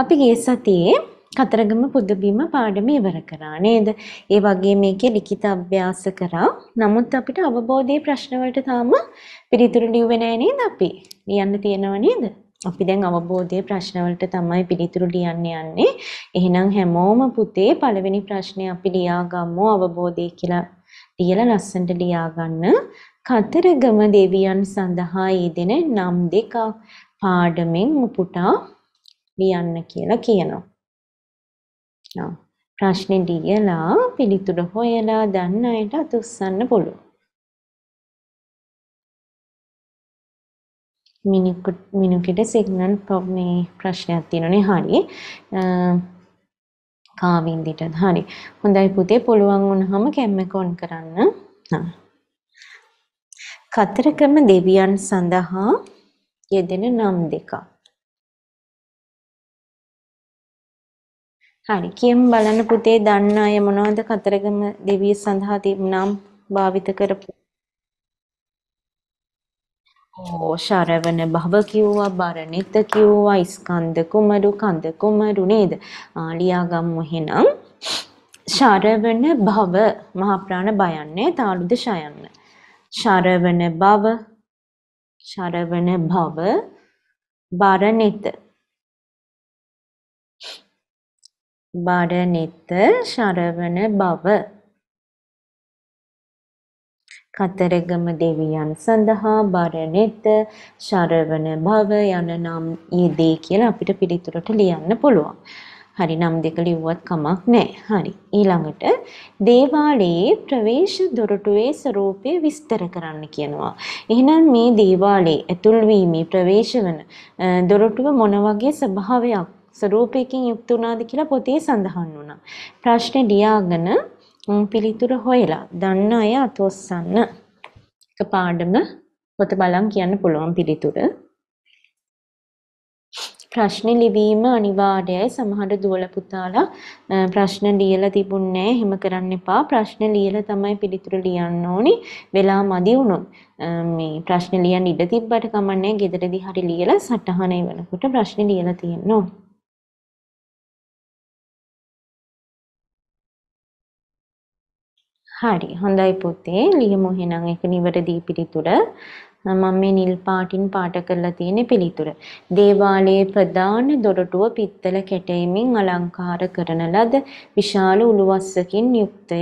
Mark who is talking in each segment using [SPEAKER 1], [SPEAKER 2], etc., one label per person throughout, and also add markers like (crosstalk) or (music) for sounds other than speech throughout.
[SPEAKER 1] අපි ගිය සතියේ කතරගම පුදබිම පාඩම ඉවර කරා නේද? ඒ වගේ මේකේ ලිඛිත අභ්‍යාස කරා. නමුත් අපිට අවබෝධයේ ප්‍රශ්න වලට තාම පිළිතුරු ලියුවේ නැහැ නේද අපි? ලියන්න තියෙනව නේද? අපි දැන් අවබෝධයේ ප්‍රශ්න වලට තමයි පිළිතුරු ලියන්න යන්නේ. එහෙනම් හැමෝම පුතේ පළවෙනි ප්‍රශ්නේ අපි ලියාගමු අවබෝධය කියලා ලියලා ලස්සනට ලියා ගන්න. කතරගම දෙවියන් සඳහා ඊදෙන නම් දෙක පාඩමෙන් උපුටා ලියන්න කියලා කියනවා. ප්‍රශ්නේ ලියලා පිළිතුර හොයලා දන්න අයට අතුස්සන්න පුළුවන්. මිනිකුට සිග්නල් ප්‍රොබ්නේ ප්‍රශ්නයක් තියෙනනේ හරි. කාවින්දිට හරි. හොඳයි පුතේ පුළුවන් වුණාම කැම් එක ඔන් කරන්න. කතරගම දෙවියන් සඳහා යෙදෙන නම් දෙකක්. හරි කියමු බලන්න පුතේ දන්න අය මොනවද කතරගම දෙවිය සඳහා නම් භාවිත කරපු ඕ ශරවණ භව කිව්වා බරණිත කිව්වා ස්කන්ධ කුමරු කන්ද කුමරු නේද ලියාගම්මු එහෙනම් ශරවණ භව මහා ප්‍රාණ බයන්නේ තාලුද ශයන්න ශරවණ භව ශරවණ භව බරණිත බඩනෙත ශරවන බව කතරගම දෙවියන් සඳහා බරනෙත ශරවන භව යන නම් යෙදේ කියලා අපිට පිළිතුරට ලියන්න පුළුවන්. හරි නම් දෙක ලිව්වත් කමක් නැහැ. හරි. ඊළඟට දේවාලයේ ප්‍රවේශ දොරටුවේ ස්වરૂපය විස්තර කරන්න කියනවා. එහෙනම් මේ දේවාලයේ ඇතුල් වීමේ ප්‍රවේශ වන දොරටුව මොන වගේ ස්වභාවයක් ස්වરૂපයකින් යුක්ත වුණාද කියලා පොතේ සඳහන් වුණා. ප්‍රශ්නේ ලියාගෙන පිළිතුර හොයලා දන්න අය අතොස්සන්න. එක පාඩම පොත බලන් කියන්න පුළුවන් පිළිතුර. ප්‍රශ්න ලිවීම අනිවාර්යයි. සමහර දුවල පුතාලා ප්‍රශ්න ලියලා තිබුණේ එහෙම කරන්න එපා. ප්‍රශ්න ලියලා තමයි පිළිතුරු ලියන්න ඕනි. වෙලා මදි වුණොත් මේ ප්‍රශ්න ලියන්න ඉඩ තිබ්බට කමන්නේ. ගෙදරදී හරි ලියලා සටහන එවනකොට ප්‍රශ්න ලියලා තියෙන්න ඕනේ. හරි හොඳයි පුතේ ලියමු එහෙනම් ඒක නිවැරදි පිළිතුර මම මේ නිල් පාටින් පාට කරලා තියෙන පිළිතුර දේවාලයේ ප්‍රධාන දොරටුව පිත්තල කැටයමින් අලංකාර කරන ලද විශාල උළුවස්සකින් යුක්තය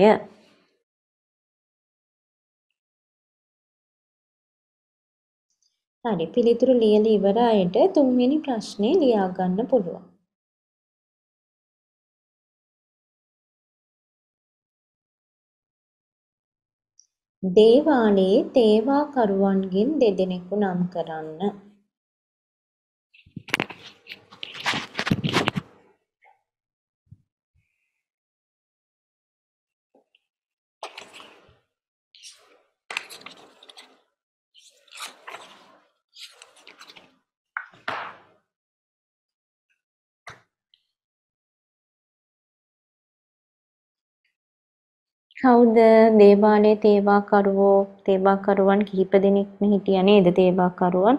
[SPEAKER 2] හරි පිළිතුරු ලියලා ඉවරයිට තුන්වෙනි ප්‍රශ්නේ ලියා ගන්න පුළුවන්
[SPEAKER 1] දේවාලයේ තේවාකරුවන්ගෙන් දෙදෙනෙකු නම් කරන්න. කවුද දේවාලයේ තේවාකරුවෝ තේවාකරුවන් කිහිප දෙනෙක්ම හිටියා නේද තේවාකරුවන්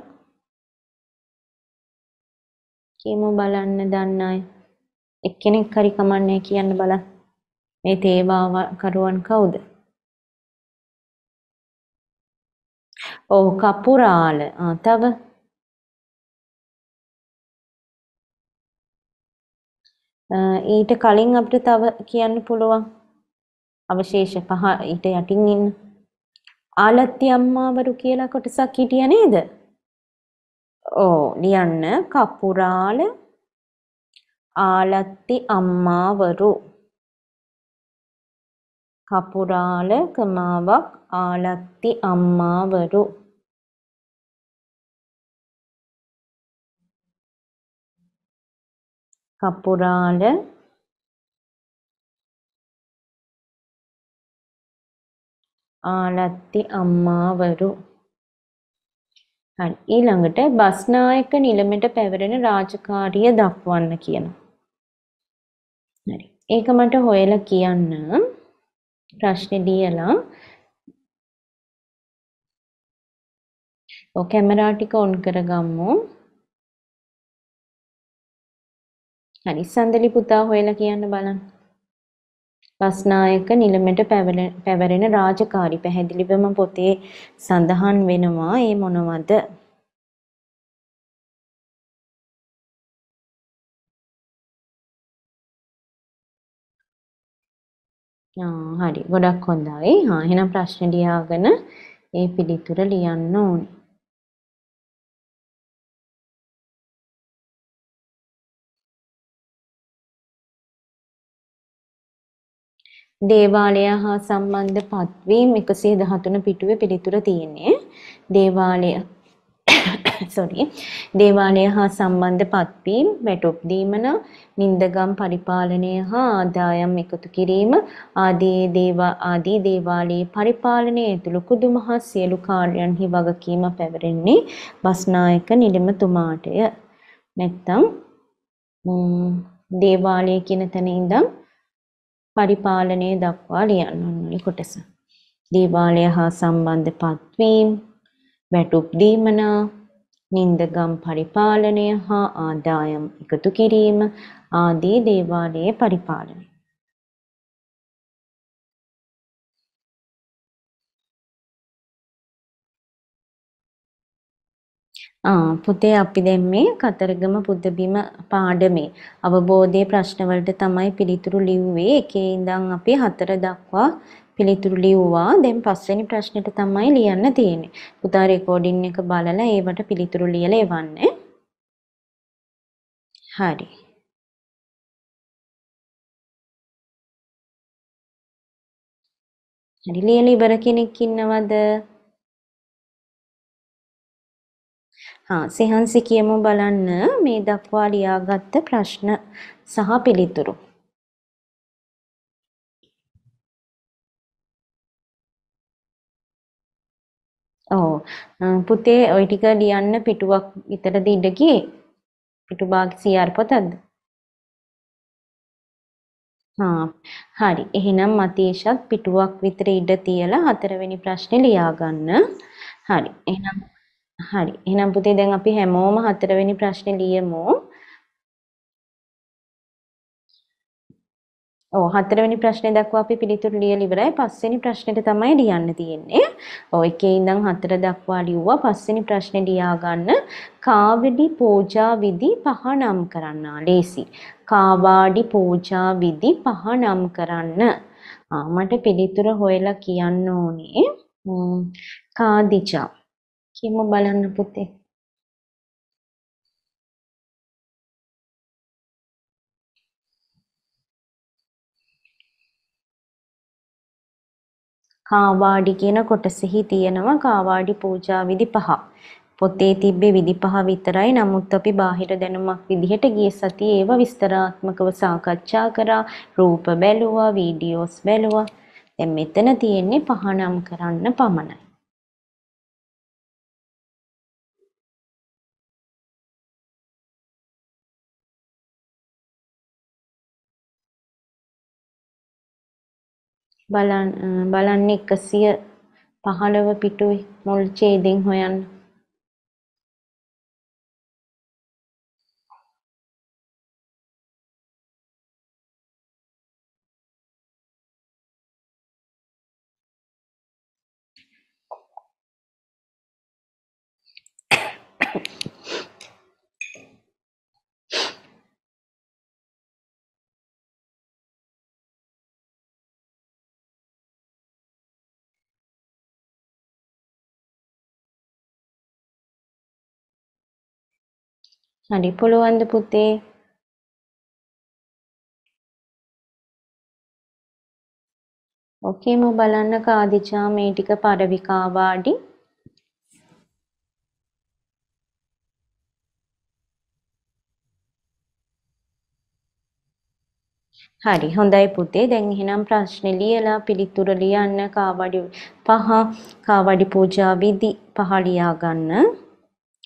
[SPEAKER 1] කියමු බලන්න දන්න අය එක්කෙනෙක් හරි කමන්නේ කියන්න බලන්න මේ තේවාකරුවන් කවුද ඔව් කපුරාල තව ඊට කලින් අපිට තව කියන්න පුළුවන් අවශේෂ පහ ඊට යටින් ඉන්න ආලත්ති අම්මාවරු කියලා කොටසක් හිටිය නේද? ඕ ලියන්න කපුරාල ආලත්ති අම්මාවරු කපුරාල කමාවක් ආලත්ති අම්මාවරු
[SPEAKER 2] කපුරාල
[SPEAKER 1] ආලත්ති අම්මාවරු හරි ඊළඟට බස්නායක නිලමෙට පැවරෙන රාජකාරිය දක්වන්න කියන හරි ඒක මට හොයලා කියන්න
[SPEAKER 2] ප්‍රශ්නේ දීලා ඔය
[SPEAKER 1] කැමරා ටික ඔන් කරගමු හරි සඳලි පුතා හොයලා කියන්න බලන්න බස්නායක නිලමෙට පැවරෙන රාජකාරි පැහැදිලිවම පොතේ සඳහන් වෙනවා. ඒ මොනවද?
[SPEAKER 2] හරි ගොඩක් හොඳයි. හා එහෙනම් ප්‍රශ්න ලියාගෙන ඒ පිළිතුර ලියන්න ඕනේ. දේවාලය හා
[SPEAKER 1] සම්බන්ධ පත්වීම් 113 පිටුවේ පිළිතුර තියෙන්නේ. දේවාලය (coughs) sorry දේවාලය හා සම්බන්ධ පත්වීම් වැටුප් දීමන නින්දගම් පරිපාලනය හා ආදායම් එකතු කිරීම ආදී දේවා ආදී දේවාලයේ පරිපාලනය ඇතුළු කුදුම හා සියලු කාර්යයන්හි වගකීම පැවරෙන්නේ බස්නායක නිලමතුමාටය නැත්තම් දේවාලය කියන තැන ඉඳන් පරිපාලනය දක්වා ලියන්න ඕනේ කොටස. දීබාලය හා සම්බන්ධ පත්වීම්, වැටුප් දීමනා, නින්දගම් පරිපාලනය හා ආදායම් එකතු කිරීම ආදී දේවාලයේ පරිපාලනය. පුතේ අපි දැන් මේ කතරගම පුදබිම පාඩමේ අවබෝධයේ ප්‍රශ්නවලට තමයි පිළිතුරු ලිව්වේ. එකේ ඉඳන් අපි හතර දක්වා පිළිතුරු ලිව්වා. දැන් පස්වෙනි ප්‍රශ්නෙට තමයි ලියන්න තියෙන්නේ. පුතා රෙකෝඩින් එක බලලා ඒවට පිළිතුරු ලියලා එවන්න. හරි. හරි ලියලා ඉවර කෙනෙක් ඉන්නවද? හා සෙහන්සි කියමු බලන්න මේ දක්වා ලියාගත්ත ප්‍රශ්න සහ පිළිතුරු. ඔව් පුතේ ওই ටික ලියන්න පිටුවක් විතරද ඉඳ ගියේ පිටු භාග CR පොතක්ද හා හරි එහෙනම් මතීෂත් පිටුවක් විතර ඉඳ තියලා හතරවෙනි ප්‍රශ්නේ ලියා ගන්න හරි එහෙනම් හරි. එහෙනම් පුතේ දැන් අපි හැමෝම හතරවෙනි ප්‍රශ්නේ ලියමු. ඔව් හතරවෙනි ප්‍රශ්නේ දක්වා අපි පිළිතුරු ලියලා ඉවරයි. පස්වෙනි ප්‍රශ්නෙට තමයි ලියන්න තියෙන්නේ. ඔව් එකේ ඉඳන් හතර දක්වා ලියුවා. පස්වෙනි ප්‍රශ්නේ ලියා ගන්න. කාවඩි පූජා විදි පහ නම් කරන්න. ලේසි. කාවාඩි පූජා විදි පහ නම් කරන්න. ආ මට පිළිතුර හොයලා කියන්න ඕනේ. කාදිචා ගිහින්ම බලන්න පුතේ. කාවාඩි කියන කොටසෙහි තියෙනවා කාවාඩි පූජා විදි පහ. පොතේ තිබ්බේ විදි පහ විතරයි. නමුත් අපි බාහිර දැනුමක් විදිහට ගිය සතියේ ඒව විස්තරාත්මකව සාකච්ඡා කරා. රූප බැලුවා, වීඩියෝස් බැලුවා. දැන් මෙතන තියෙන්නේ පහනම් කරන්න පමණයි.
[SPEAKER 2] බලන්න 115 පිටුයි මුල් ඡේදෙන් හොයන්න. හරි පුළුවන්ද පුතේ ඔකේම
[SPEAKER 1] බලන්න කාදිචා මේ ටික පරවිකා වාඩි හරි හොඳයි පුතේ දැන් එහෙනම් ප්‍රශ්නේ ලියලා පිළිතුර ලියන්න කාවඩි පහ කාවඩි පූජා විදි පහ ලියා ගන්න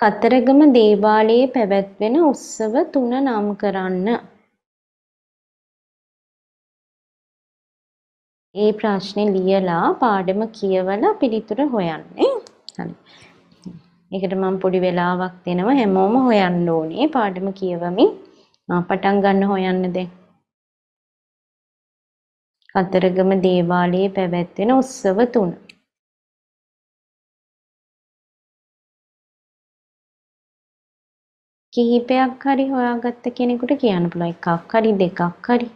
[SPEAKER 1] කතරගම දේවාලයේ පැවැත්වෙන උත්සව තුන නම් කරන්න. ඒ ප්‍රශ්නේ ලියලා පාඩම කියවලා පිළිතුර හොයන්නේ. හරි. ඒකට මම පොඩි වෙලාවක් දෙනවා හැමෝම හොයන්න ඕනේ පාඩම කියවමින්. පටන් ගන්න හොයන්න දැන්. කතරගම දේවාලයේ පැවැත්වෙන උත්සව තුන. කිහිපයක් හරි හොයාගත්ත කෙනෙකුට කියන්න පුළුවන් එකක් හරි දෙකක් හරි.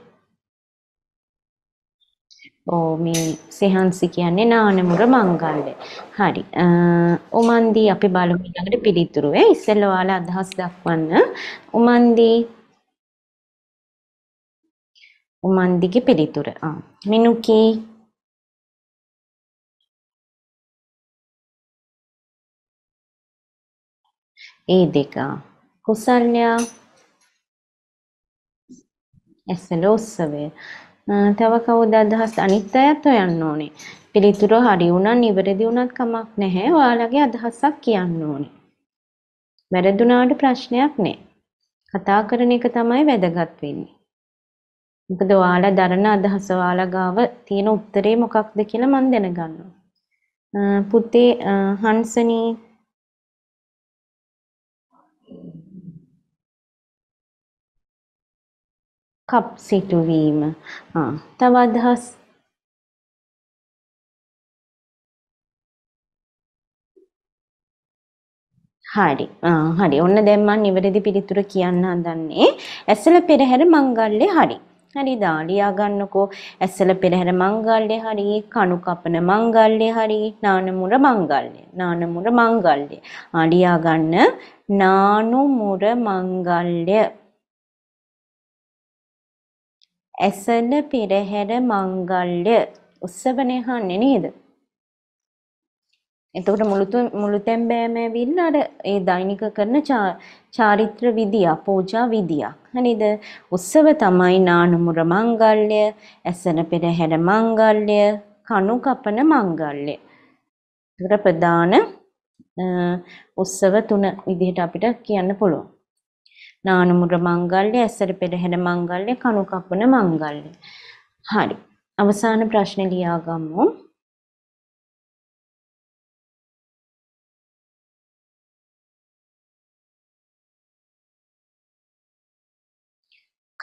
[SPEAKER 1] ඕ මේ සෙහන්සි කියන්නේ නානමුර මංගල්‍ය. හරි. උමන්දී අපි බලමු ඊළඟට පිළිතුරු. ඒ ඉස්සෙල්ලා ඔයාලා අදහස් දක්වන්න. උමන්දී
[SPEAKER 2] උමන්දිගේ පිළිතුර. ආ. මිනුකී ඒ දෙක.
[SPEAKER 1] කුසල්‍යා ඇසල උත්සවය තව කවුද අදහස් අනිත් අයත් හොයන්න ඕනේ පිළිතුර හරි වුණා නිවැරදි වුණත් කමක් නැහැ ඔයාලගේ අදහසක් කියන්න ඕනේ වැරදුනාට ප්‍රශ්නයක් නැහැ කතා කරන එක තමයි වැදගත් වෙන්නේ මොකද ඔයාලා දරන අදහස ඔයාලා ගාව තියෙන උත්තරේ මොකක්ද කියලා මම දැනගන්නවා පුතේ හන්සනී
[SPEAKER 2] කප් සිටුවීම තව අදහස්
[SPEAKER 1] හරි හරි ඔන්න දැන් මම නිවැරදි පිළිතුර කියන්න හදන්නේ ඇසල පෙරහැර මංගල්‍ය හරි හරි දාලියා ගන්නකෝ ඇසල පෙරහැර මංගල්‍ය හරි කණු කපන මංගල්‍ය හරි නානමුර මංගල්‍ය නානමුර මංගල්‍ය ආලියා ගන්න නානුමුර මංගල්‍ය ඇසළ පෙරහැර මංගල්‍ය උත්සවනේ හන්නේ නේද? එතකොට මුළුතු මුළුතැන් බෑම ඇවිල්ලා අර ඒ දෛනික කරන චාරිත්‍ර විදියා පූජා විදියක් හරිද උත්සව තමයි නානුමුර මංගල්‍ය ඇසන පෙරහැර මංගල්‍ය කණු කපන මංගල්‍ය ඒකට ප්‍රධාන උත්සව තුන විදිහට අපිට කියන්න පුළුවන් නානමුර මංගල්‍ය, ඇසර පෙරහැර මංගල්‍ය, කණු කපන මංගල්‍ය. හරි. අවසාන ප්‍රශ්නේ ලියාගමු.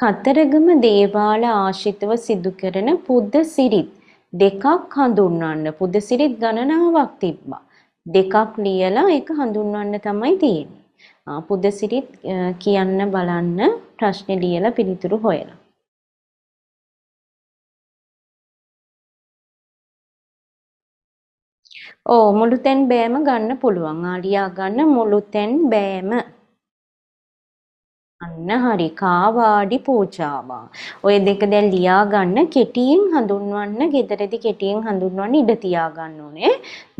[SPEAKER 1] කතරගම දේවාල ආශිතව සිදු කරන පුද්ද සිරිත් දෙකක් හඳුන්වන්න පුද්ද සිරිත් ගණනාවක් තිබ්බා. දෙකක් ලියලා ඒක හඳුන්වන්න තමයි තියෙන්නේ. පුද සිරිත් කියන්න බලන්න ප්‍රශ්න ලියලා පිළිතුරු හොයලා ඕ මුළුතැන් බෑම ගන්න පුළුවන් ආලියා ගන්න මුළුතැන් බෑම අන්න හරි කාවාඩි පෝචාවා. ඔය දෙක දැන් ලියා ගන්න කෙටියෙන් හඳුන්වන්න, gederedi කෙටියෙන් හඳුන්වන්න ඉඩ තියා ගන්න ඕනේ.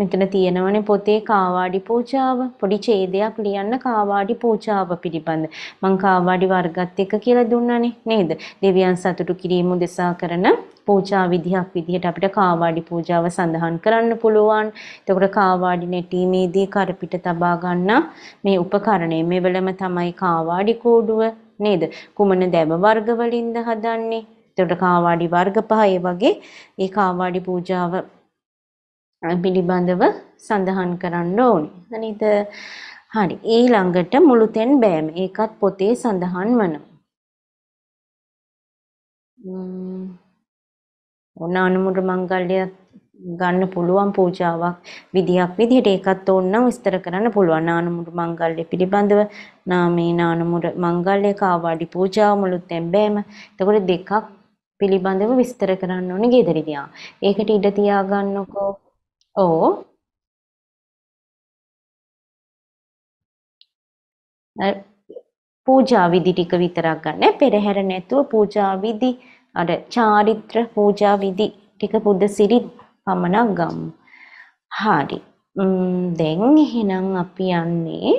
[SPEAKER 1] මෙතන තියෙනවනේ පොතේ කාවාඩි පෝචාව. පොඩි ඡේදයක් ලියන්න කාවාඩි පෝචාව පිළිබඳ. මං කාවාඩි වර්ගත් එක කියලා දුන්නානේ නේද? දෙවියන් සතුටු කිරීම උදෙසා කරන පූජා විධියක් විදිහට අපිට කාවාඩි පූජාව සඳහන් කරන්න පුළුවන්. එතකොට කාවාඩි නැටීමේදී කරපිට තබා ගන්න මේ උපකරණය මෙවලම තමයි කාවාඩි කූඩුව නේද? කුමන දැව වර්ග වලින්ද හදන්නේ? එතකොට කාවාඩි වර්ග පහ වගේ ඒ කාවාඩි පූජාව පිළිබඳව සඳහන් කරන්න ඕනේ. නේද? හරි. ඊළඟට මුළුතෙන් බෑම. ඒකත් පොතේ සඳහන් වෙනවා. ම්ම් ඕන අනුමුඩ මංගල්‍යයක් ගන්න පුළුවන් පූජාවක් විදිහක් විදිහට ඒකත් ඕනනම් විස්තර කරන්න පුළුවන් නානමුරු මංගල්‍ය පිළිබඳව නාමේ නානමුරු මංගල්‍ය කාවාඩි පූජාව මුළු තැඹෑම එතකොට දෙකක් පිළිබඳව විස්තර කරන්න ඕනේ gederidiyā ඒකට ඉඩ තියාගන්නකෝ ඕ පූජා විදි ටික විතරක් ගන්න පෙරහැර නැතුව පූජා විදි අර චාරිත්‍ර පූජා විදි ටික බුද්ධ සිරිත් පමණක් ගමු. හරි. දැන් එහෙනම් අපි යන්නේ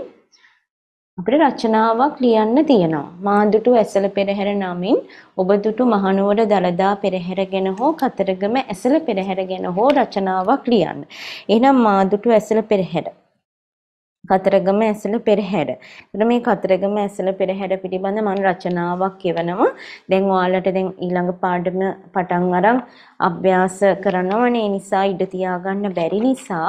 [SPEAKER 1] අපිට රචනාවක් ලියන්න තියෙනවා. මාදුටු ඇසල පෙරහැර නමින් ඔබ දුටු මහනුවර දලදා පෙරහැර ගැන හෝ කතරගම ඇසල පෙරහැර ගැන හෝ රචනාවක් ලියන්න. එහෙනම් මාදුටු ඇසල පෙරහැර කතරගම ඇසළ පෙරහැර. එතන මේ කතරගම ඇසළ පෙරහැර පිළිබඳ මම රචනාවක් කියවනවා. දැන් ඔයාලට දැන් ඊළඟ පාඩම පටන් අරන් අභ්‍යාස කරනවනේ. නිසා ඉඩ තියාගන්න බැරි නිසා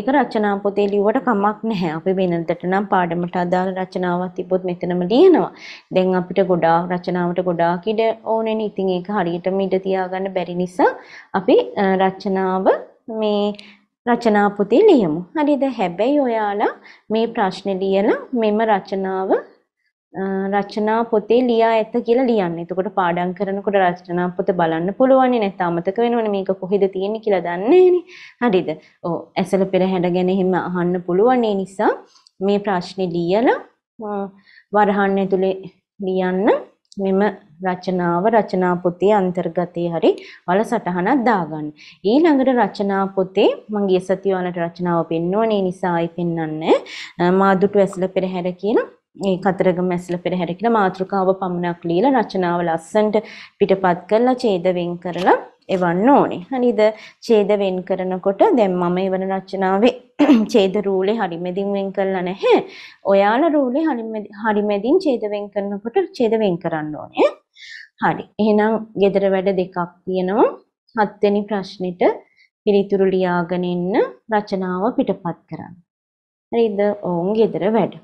[SPEAKER 1] ඒක රචනා පොතේ ලියුවට කමක් නැහැ. අපි වෙනදට නම් පාඩමට අදාළ රචනාවක් තිබ්බොත් මෙතනම ලියනවා. දැන් අපිට ගොඩාක් රචනාවට ගොඩාක් ඉඩ ඕනේනේ. ඉතින් ඒක හරියටම ඉඩ තියාගන්න බැරි නිසා අපි රචනාව මේ රචනා පොතේ ලියමු. හරිද? හැබැයි ඔයාලා මේ ප්‍රශ්නේ ලියලා මෙම රචනාව රචනා පොතේ ලියා ඇත කියලා ලියන්න. එතකොට පාඩම් කරනකොට රචනා පොත බලන්න පුළුවන්. නැත්නම් අමතක වෙනවනේ මේක කොහෙද තියෙන්නේ කියලා දන්නේ හරිද? ඔව්. ඇසල පෙරහැර ගැන එහෙම අහන්න පුළුවන්. නිසා මේ ප්‍රශ්නේ ලියලා වරහන් ඇතුලේ ලියන්න මෙම රචනාව රචනා පොතේ අන්තර්ගතයේ හරි වල සටහනක් දාගන්න. ඊළඟට රචනා පොතේ මගේ සතිය වලට රචනාව පෙන්වන්නේ නිසායි පෙන්වන්නේ මාදුටු ඇසල පෙරහැර කියන ඒ කතරගම ඇසල පෙරහැර කියලා මාතෘකාව පමණක් ලියලා රචනාව ලස්සනට පිටපත් කරලා ඡේද වෙන් කරලා එවන්න ඕනේ. හරිද? ඡේද වෙන් කරනකොට දැන් මම එවන රචනාවේ (clears throat) ඡේද රූලේ හරිමෙදින් වෙන් කරලා නැහැ. ඔයාලා රූලේ හරිමෙදින් ඡේද වෙන් කරනකොට ඡේද වෙන් කරන්න ඕනේ. හරි. එහෙනම් gedara වැඩ දෙකක් තියෙනවා. හත්වෙනි ප්‍රශ්නෙට පිළිතුරු ලියාගෙන ඉන්න රචනාව පිටපත් කරන්න. හරිද? ඕන් gedara වැඩ.